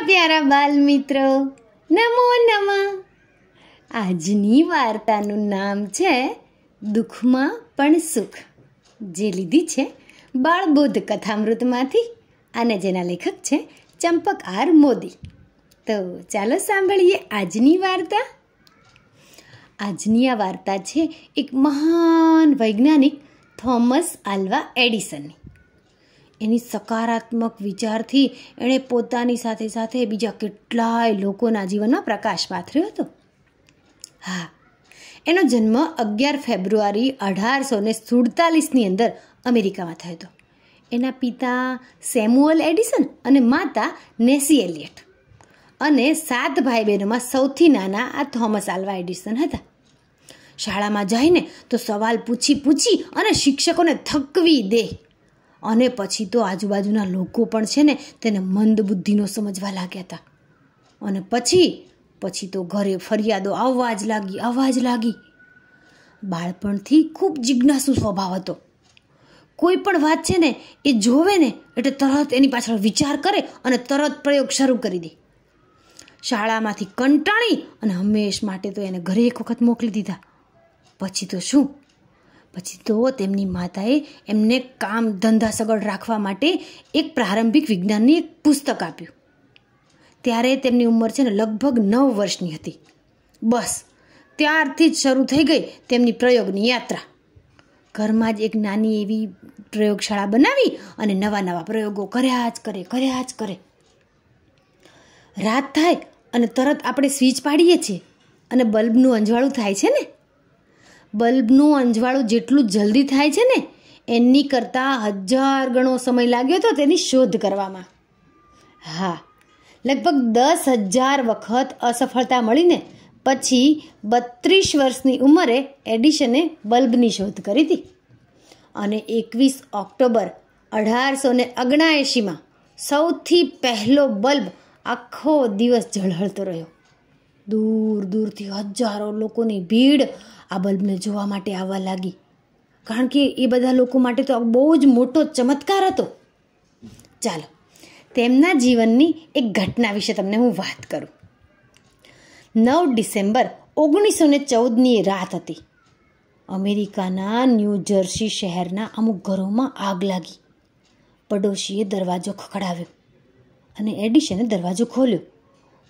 મારા પ્યારા બાલ મિત્રો નમો નમઃ આજની વાર્તાનું નામ છે દુઃખમાં પણ સુખ જે લીધી છે બાળબોધ કથામૃતમાંથી અને જેના લેખક છે ચંપક આર મોદી તો ચાલો સાંભળીએ આજની વાર્તા આજની આ વાર્તા છે એક મહાન વૈજ્ઞાનિક થોમસ આલ્વા એડિસનની એની સકારાત્મક વિચારથી એણે પોતાની સાથે સાથે બીજા કેટલાય લોકોના જીવનમાં પ્રકાશ પાથર્યો હતો હા એનો જન્મ અગિયાર ફેબ્રુઆરી અઢારસો ને સુડતાલીસની અંદર અમેરિકામાં થયો હતો એના પિતા સેમ્યુઅલ એડિસન અને માતા નેસી એલિયટ અને સાત ભાઈ બહેનોમાં સૌથી નાના આ થોમસ આલ્વા એડિસન હતા શાળામાં જઈને તો સવાલ પૂછી પૂછી અને શિક્ષકોને થકવી દે અને પછી તો આજુબાજુના લોકો પણ છે ને તેને મંદ બુદ્ધિનો સમજવા લાગ્યા હતા અને પછી પછી તો ઘરે ફરિયાદો આવવા જ લાગી આવવા જ લાગી બાળપણથી ખૂબ જિજ્ઞાસુ સ્વભાવ હતો કોઈ પણ વાત છે ને એ જોવે ને એટલે તરત એની પાછળ વિચાર કરે અને તરત પ્રયોગ શરૂ કરી દે શાળામાંથી કંટાળી અને હંમેશ માટે તો એને ઘરે એક વખત મોકલી દીધા પછી તો શું પછી તો તેમની માતાએ એમને કામ ધંધા સગળ રાખવા માટે એક પ્રારંભિક વિજ્ઞાનની એક પુસ્તક આપ્યું ત્યારે તેમની ઉંમર છે ને લગભગ નવ વર્ષની હતી બસ ત્યારથી જ શરૂ થઈ ગઈ તેમની પ્રયોગની યાત્રા ઘરમાં જ એક નાની એવી પ્રયોગશાળા બનાવી અને નવા નવા પ્રયોગો કર્યા જ કરે કર્યા જ કરે રાત થાય અને તરત આપણે સ્વિચ પાડીએ છીએ અને બલ્બનું અંજવાળું થાય છે ને બલ્બનું અંજવાળું જેટલું જલ્દી થાય છે ને એની કરતાં હજાર ગણો સમય લાગ્યો હતો તેની શોધ કરવામાં હા લગભગ દસ હજાર વખત અસફળતા મળીને પછી બત્રીસ વર્ષની ઉંમરે એડિશને બલ્બની શોધ કરી હતી અને એકવીસ ઓક્ટોબર અઢારસો ને ઓગણાએંશીમાં સૌથી પહેલો બલ્બ આખો દિવસ ઝળહળતો રહ્યો દૂર દૂરથી હજારો લોકોની ભીડ આ બલ્બને જોવા માટે આવવા લાગી કારણ કે એ બધા લોકો માટે તો બહુ જ મોટો ચમત્કાર હતો ચાલો તેમના જીવનની એક ઘટના વિશે તમને હું વાત કરું નવ ડિસેમ્બર ઓગણીસો ને ચૌદની રાત હતી અમેરિકાના ન્યૂ જર્સી શહેરના અમુક ઘરોમાં આગ લાગી પડોશીએ દરવાજો ખખડાવ્યો અને એડિશને દરવાજો ખોલ્યો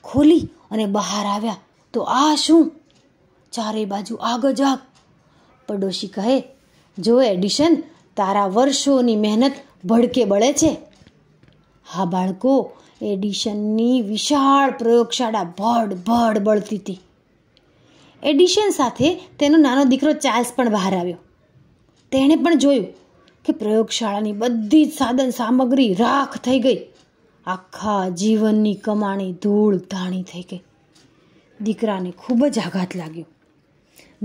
ખોલી અને બહાર આવ્યા તો આ શું ચારે બાજુ આગ જ આગ પડોશી કહે જો એડિશન તારા વર્ષોની મહેનત ભડકે બળે છે હા બાળકો એડિશનની વિશાળ પ્રયોગશાળા ભડ ભડ બળતી હતી એડિશન સાથે તેનો નાનો દીકરો ચાર્લ્સ પણ બહાર આવ્યો તેણે પણ જોયું કે પ્રયોગશાળાની બધી જ સાધન સામગ્રી રાખ થઈ ગઈ આખા જીવનની કમાણી ધૂળ ધાણી થઈ ગઈ દીકરાને ખૂબ જ આઘાત લાગ્યો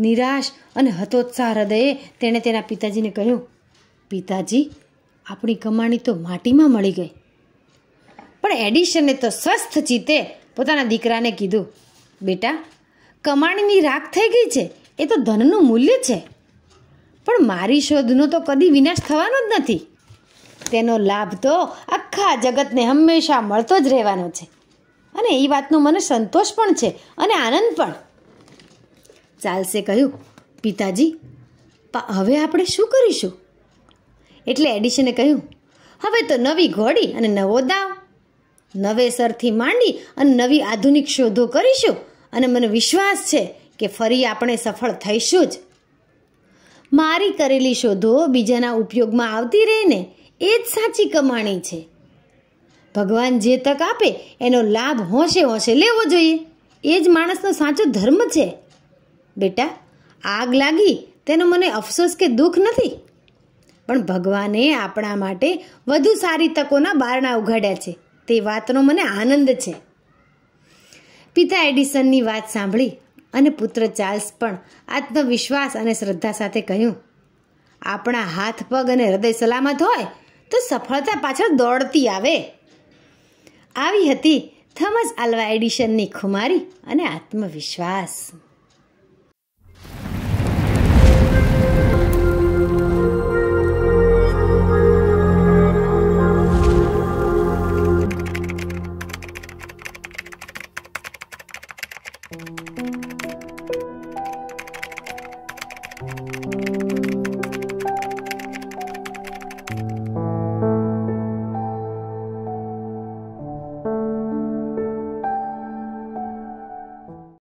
નિરાશ અને હતોત્સાહ હૃદયે તેણે તેના પિતાજીને કહ્યું પિતાજી આપણી કમાણી તો માટીમાં મળી ગઈ પણ એડિશને તો સ્વસ્થ ચિત્તે પોતાના દીકરાને કીધું બેટા કમાણીની રાખ થઈ ગઈ છે એ તો ધનનું મૂલ્ય છે પણ મારી શોધનો તો કદી વિનાશ થવાનો જ નથી તેનો લાભ તો આખા જગતને હંમેશા મળતો જ રહેવાનો છે અને એ વાતનો મને સંતોષ પણ છે અને આનંદ પણ ચાર્લ્સે કહ્યું પિતાજી હવે આપણે શું કરીશું એટલે એડિશને કહ્યું હવે તો નવી ઘોડી અને નવો દાવ નવેસરથી માંડી અને નવી આધુનિક શોધો કરીશું અને મને વિશ્વાસ છે કે ફરી આપણે સફળ થઈશું જ મારી કરેલી શોધો બીજાના ઉપયોગમાં આવતી રહીને એ જ સાચી કમાણી છે ભગવાન જે તક આપે એનો લાભ હોંશે હોંશે લેવો જોઈએ એ જ માણસનો સાચો ધર્મ છે બેટા આગ લાગી તેનો મને અફસોસ કે દુઃખ નથી પણ ભગવાને આપણા માટે વધુ સારી તકોના બારણા ઉઘાડ્યા છે તે વાતનો મને આનંદ છે પિતા એડિસનની વાત સાંભળી અને પુત્ર ચાર્લ્સ પણ આત્મવિશ્વાસ અને શ્રદ્ધા સાથે કહ્યું આપણા હાથ પગ અને હૃદય સલામત હોય તો સફળતા પાછળ દોડતી આવે આવી હતી થોમસ આલ્વા એડિશનની ખુમારી અને આત્મવિશ્વાસ